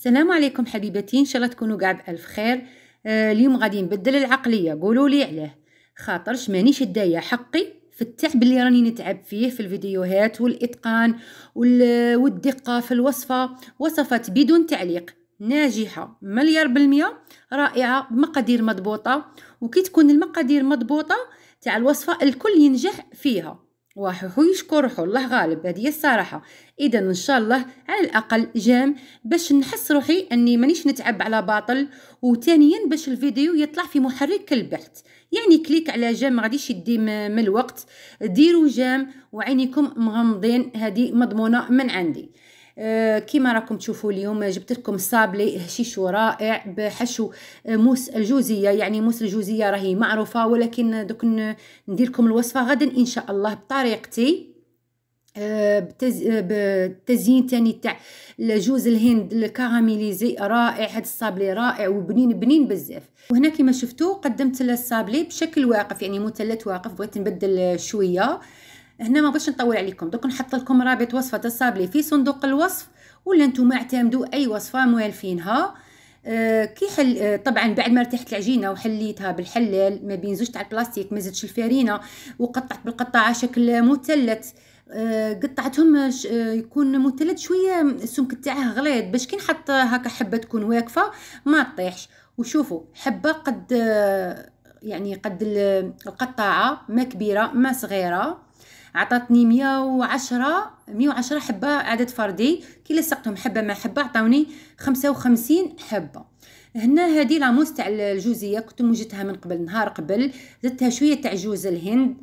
السلام عليكم حبيبتي ان شاء الله تكونوا قاع بالف خير آه، اليوم غادي نبدل العقليه قولوا لي عليه خاطرش مانيش دايه حقي في التعب اللي راني نتعب فيه في الفيديوهات والاتقان والدقه في الوصفه وصفات بدون تعليق ناجحه مليار بالميه رائعه بمقادير مضبوطه وكي تكون المقادير مضبوطه تاع الوصفه الكل ينجح فيها هو يشكر روحو الله غالب هذه الصراحه اذا ان شاء الله على الاقل جام باش نحس روحي اني مانيش نتعب على باطل وثانيا باش الفيديو يطلع في محرك البحث يعني كليك على جام ما غاديش يدي من الوقت ديروا جام وعينيكم مغمضين هذه مضمونه من عندي آه، كيما راكم تشوفوا اليوم جبت لكم صابلي هشيشو رائع بحشو آه، موس الجوزيه يعني موس الجوزيه راهي معروفه ولكن دوك ندير لكم الوصفه غدا ان شاء الله بطريقتي آه، بتزيين تاني تاع الجوز الهند الكاراميليزي رائع هاد الصابلي رائع وبنين بنين بزاف وهنا كيما شفتوا قدمت الصابلي بشكل واقف يعني مثلث واقف بغيت نبدل شويه هنا ما بغيتش نطول عليكم دوك نحط لكم رابط وصفه الصابلي في صندوق الوصف ولا نتوما اعتمدوا اي وصفه موالفينها آه، كي حل آه، طبعا بعد ما ارتحت العجينه وحليتها بالحلال ما بين زوج تاع البلاستيك ما زدتش الفرينه وقطعت بالقطعه شكل مثلث آه، قطعتهم يكون مثلث شويه السمك تاعه غليظ باش كي نحط هكا حبه تكون واقفه ما تطيحش وشوفوا حبه قد يعني قد القطاعه ما كبيره ما صغيره عطاتني 110 110 حبه عدد فردي كي لصقتهم حبه مع حبه عطاوني 55 حبه هنا هذه لاموس تاع الجوزيه كنت موجتها من قبل نهار قبل زدتها شويه تاع جوز الهند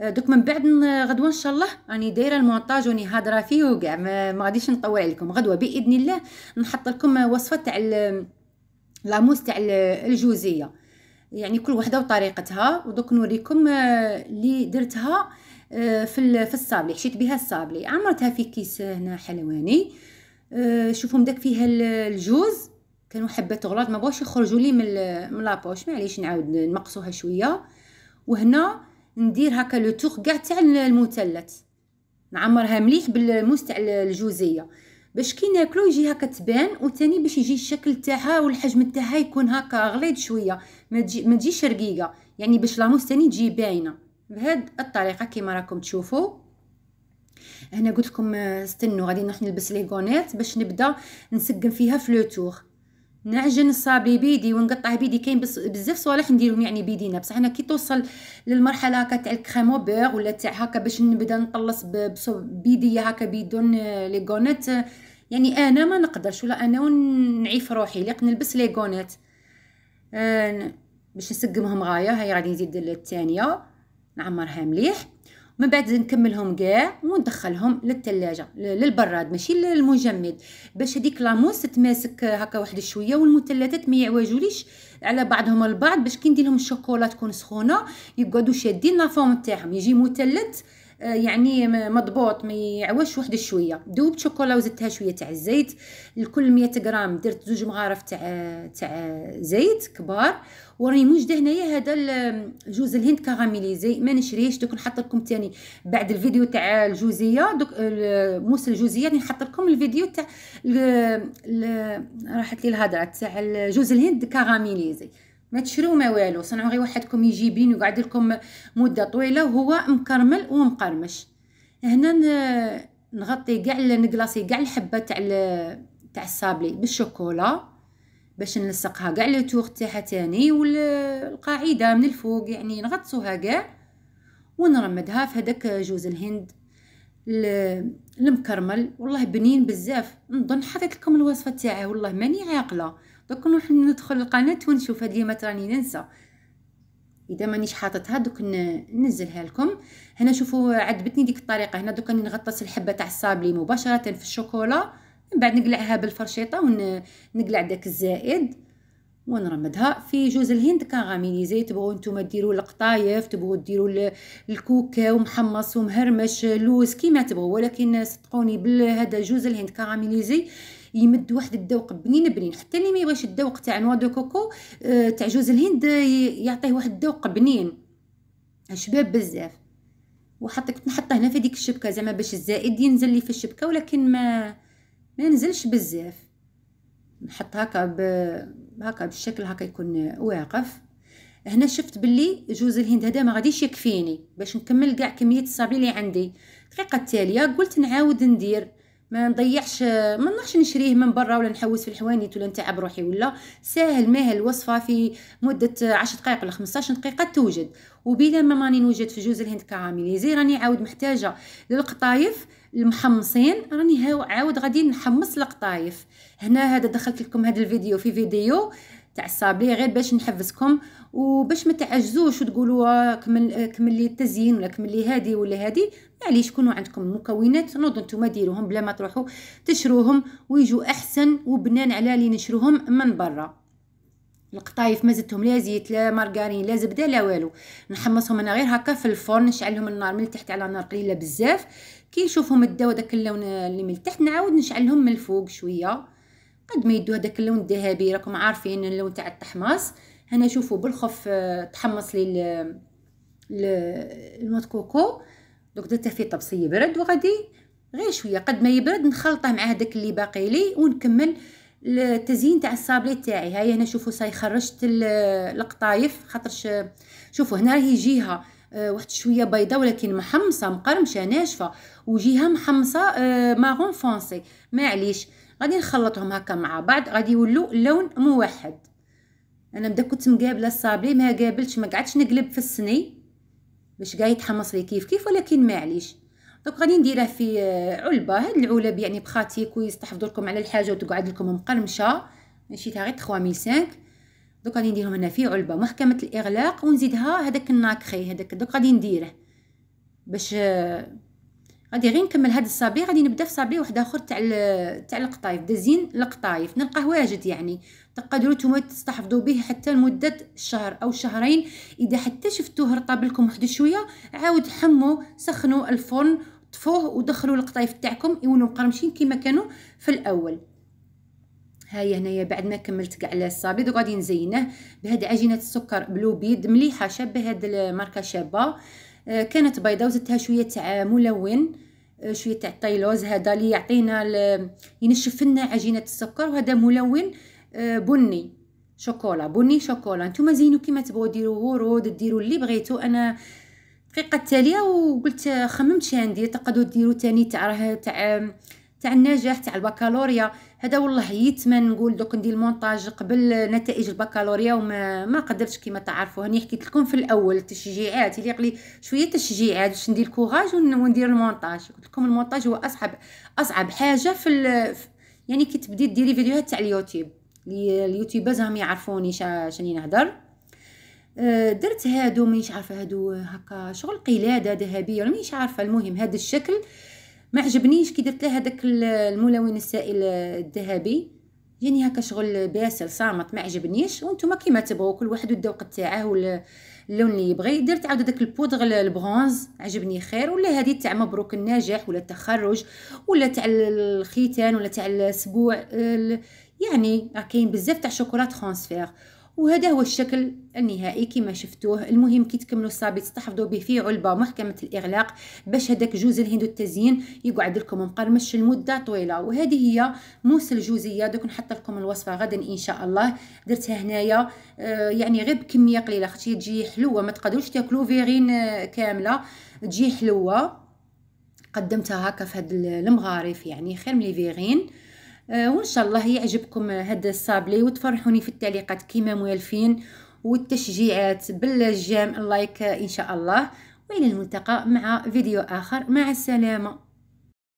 آه، دوك من بعد غدوه ان شاء الله راني دايره المونتاج وراني هادره فيه وكاع ما غاديش نطول عليكم غدوه باذن الله نحط لكم وصفه تاع لاموس تاع الجوزيه يعني كل وحده وطريقتها ودوك نوريكم آه، اللي درتها آه، في في الصابلي حشيت بها الصابلي عمرتها في كيس هنا حلواني آه، شوفوا داك فيها الجوز كانوا حبات غلاط ما بغاوش يخرجوا لي من من لابوش معليش نعاود نقصوها شويه وهنا ندير هكا لو توغ كاع تاع المثلث نعمرها مليح بالموس تاع الجوزيه باش كي ناكلو يجي هكا تبان وثاني باش يجي الشكل تاعها والحجم تاعها يكون هكا غليظ شويه ما تجي ما تجيش رقيقه يعني باش لاموس تاني تجي باينه بهاد الطريقه كما راكم تشوفوا هنا قلت لكم آه، استنوا غادي نروح نلبس لي غونيت باش نبدا نسقم فيها فلوتور نعجن صابي بيدي ونقطع بيدي كاين بزاف صوالح نديرهم يعني بيدينا بصح انا كي توصل للمرحله هكا تاع الكريمو بيغ ولا تاع هكا باش نبدا نطلص بيديا هكا بيدون آه، لي غونيت آه، يعني انا ما نقدرش ولا انا ونعيف روحي لي نلبس لي غونيت باش نسقمهم غايه هاي غادي نزيد الثانيه نعمرها مليح من بعد نكملهم كاع وندخلهم للثلاجه للبراد ماشي للمجمد باش هذيك لاموس تماسك هكا واحد شويه والمثلثات ما يعوجوليش على بعضهم البعض باش كي ندير لهم الشوكولا تكون سخونه يقعدوا شادين لافورم تاعهم يجي مثلث آه، يعني مضبوط ما يعوش وحده شويه ذوبت شوكولا وزدتها شويه تاع الزيت لكل 100 غرام درت زوج مغارف تاع تاع زيت كبار وراني موجده هنايا هذا جوز الهند كاراميليزي ما نشريهش دوك نحط لكم تاني بعد الفيديو تاع الجوزيه دوك آه، موس الجوزيه راني نحط لكم الفيديو تاع راحت لي الهضره تاع جوز الهند كاراميليزي ما تشريو ما والو صنعوا غير وحدكم يجي بين ويقعد لكم مده طويله وهو مكرمل ومقرمش هنا نغطي كاع نكلاصي كاع الحبه تاع تاع الصابلي بالشوكولا باش نلصقها كاع لو تور تاعها تاني والقاعده من الفوق يعني نغطسوها كاع ونرمدها في هذاك جوز الهند المكرمل والله بنين بزاف نظن حطيت لكم الوصفه تاعه والله ماني عاقله دوك نروح ندخل القناه ونشوف هاد ليمات راني ننسى اذا مانيش حاطتها دوك ننزلها لكم هنا شوفوا عجبتني ديك الطريقه هنا دوك راني نغطس الحبه تاع الصابلي مباشره في الشوكولا من بعد نقلعها بالفرشيطه ونقلع داك الزائد ونرمدها في جوز الهند كاغاميليزي تبغوا نتوما ديروا القطايف تبغوا ديروا الكوكا ومحمص ومهرمش لوز كيما تبغوا ولكن صدقوني بهذا جوز الهند كاغاميليزي يمد واحد الذوق بنين بنين حتى اللي ما يبغيش الذوق تاع نوا دو كوكو آه، تاع جوز الهند آه، يعطيه واحد الذوق بنين شباب بزاف وحط كنت نحطه هنا في ديك الشبكه زعما باش الزائد ينزل لي في الشبكه ولكن ما ما ينزلش بزاف نحط هكا ب... هكا بالشكل هكا يكون واقف هنا شفت باللي جوز الهند هذا ما غاديش يكفيني باش نكمل كاع كميه الصابلي اللي عندي الدقيقه التاليه قلت نعاود ندير ما نضيعش ما نروحش نشريه من برا ولا نحوس في الحوانيت ولا نتعب روحي ولا ساهل ماهل الوصفه في مده 10 دقائق ولا 15 دقيقه توجد وبلا ما ماني نوجد في جوز الهند زي راني عاود محتاجه للقطايف المحمصين راني هاو عاود غادي نحمص القطايف هنا هذا دخلت لكم هذا الفيديو في فيديو تاع الصابلي غير باش نحفزكم وباش ما تعجزوش وتقولوا كمل لي التزيين ولا كمل لي هادي ولا هادي معليش كونوا عندكم المكونات نوضوا نتوما ديروهم بلا ما تروحوا تشروهم ويجوا احسن وبنان على اللي نشروهم من برا القطايف ما زدتهم لا زيت لا مارغارين لا زبده لا والو نحمصهم انا غير هكا في الفرن نشعلهم النار من التحت على نار قليله بزاف كي نشوفهم الداو داك اللون اللي من التحت نعاود نشعلهم من الفوق شويه قد ما يدو هذاك اللون الذهبي راكم عارفين اللون تاع التحماص هنا شوفوا بالخف آه، تحمص لي الموت كوكو دوك درته فيه طبسي يبرد وغادي غير شويه قد ما يبرد نخلطه مع هذاك اللي باقي لي ونكمل التزيين تاع الصابلي تاعي هاي هنا شوفوا صاي خرجت القطايف خاطرش شوفوا هنا راهي جهه آه، واحد شويه بيضاء ولكن محمصه مقرمشه ناشفه وجهه محمصه آه، ماغون فونسي معليش غادي نخلطهم هكا مع بعض غادي يولوا لون موحد انا بدا كنت مقابله الصابلي ما قابلتش ما قعدتش نقلب في الصني باش كاع يتحمص لي كيف كيف ولكن معليش دوك غادي نديره في آه، علبه هاد العلب يعني بخاتيك ويستحفظوا لكم على الحاجه وتقعد لكم مقرمشه ماشي تاع غير 3005 دوك غادي نديرهم هنا في علبه محكمه الاغلاق ونزيدها هذاك الناكري هذاك دوك غادي نديره باش آه، غادي غير نكمل هاد الصابي غادي نبدا في صابي واحد اخر تاع تاع القطايف دازين القطايف نلقاه واجد يعني تقدروا نتوما تستحفظوا به حتى لمده شهر او شهرين اذا حتى شفتوه رطب لكم واحد شويه عاود حموا سخنوا الفرن طفوه ودخلوا القطايف تاعكم يولوا مقرمشين كما كانوا في الاول هاي هنايا بعد ما كملت كاع الصابي دوك غادي نزينه بهاد عجينه السكر بلو بيد مليحه شابه هاد الماركه شابه آه، كانت بيضه وزدتها شويه تاع ملون آه، شوية تاع الطيلوز هذا اللي يعطينا ينشف لنا عجينة السكر وهذا ملون آه، بني شوكولا بني شوكولا نتوما زينو كيما تبغوا ديروا ورود ديروا اللي بغيتو انا دقيقة التاليه وقلت آه، خممت شي عندي تقدروا ديروا تاني تاع تاع تاع النجاح تاع البكالوريا هذا والله ما نقول دوك ندير المونتاج قبل نتائج البكالوريا وما ما قدرتش كما تعرفوا هاني حكيت لكم في الاول التشجيعات اللي لي شويه تشجيعات باش ندير كوراج وندير المونتاج قلت لكم المونتاج هو اصعب اصعب حاجه في يعني كي تبدي ديري فيديوهات تاع اليوتيوب اليوتيوبرز هم يعرفوني شاني نهضر آه، درت هادو مانيش عارفه هادو هكا شغل قلاده ذهبيه ولا مانيش عارفه المهم هذا الشكل ما عجبنيش كي درت لها داك الملون السائل الذهبي جاني يعني هكا شغل باسل صامت ما عجبنيش وانتم كيما تبغوا كل واحد والذوق تاعه واللون اللي يبغي درت عاود داك البودغ البرونز عجبني خير ولا هذه تاع مبروك النجاح ولا التخرج ولا تاع الختان ولا تاع الاسبوع يعني راه كاين بزاف تاع شوكولات ترانسفير وهذا هو الشكل النهائي كما شفتوه المهم كي تكملوا الصابي تحفظوا به في علبه محكمه الاغلاق باش هذاك جوز الهند التزيين يقعد لكم مقرمش لمده طويله وهذه هي موس الجوزيه دوك نحط لكم الوصفه غدا ان شاء الله درتها هنايا آه، يعني غير بكميه قليله خاطر تجي حلوه ما تقدروش تاكلوا فيغين آه، كامله تجي حلوه قدمتها هكا في هاد المغارف يعني خير من لي فيغين آه آه، وان شاء الله يعجبكم هذا الصابلي وتفرحوني في التعليقات كيما موالفين والتشجيعات بالجام اللايك ان شاء الله والى الملتقى مع فيديو اخر مع السلامه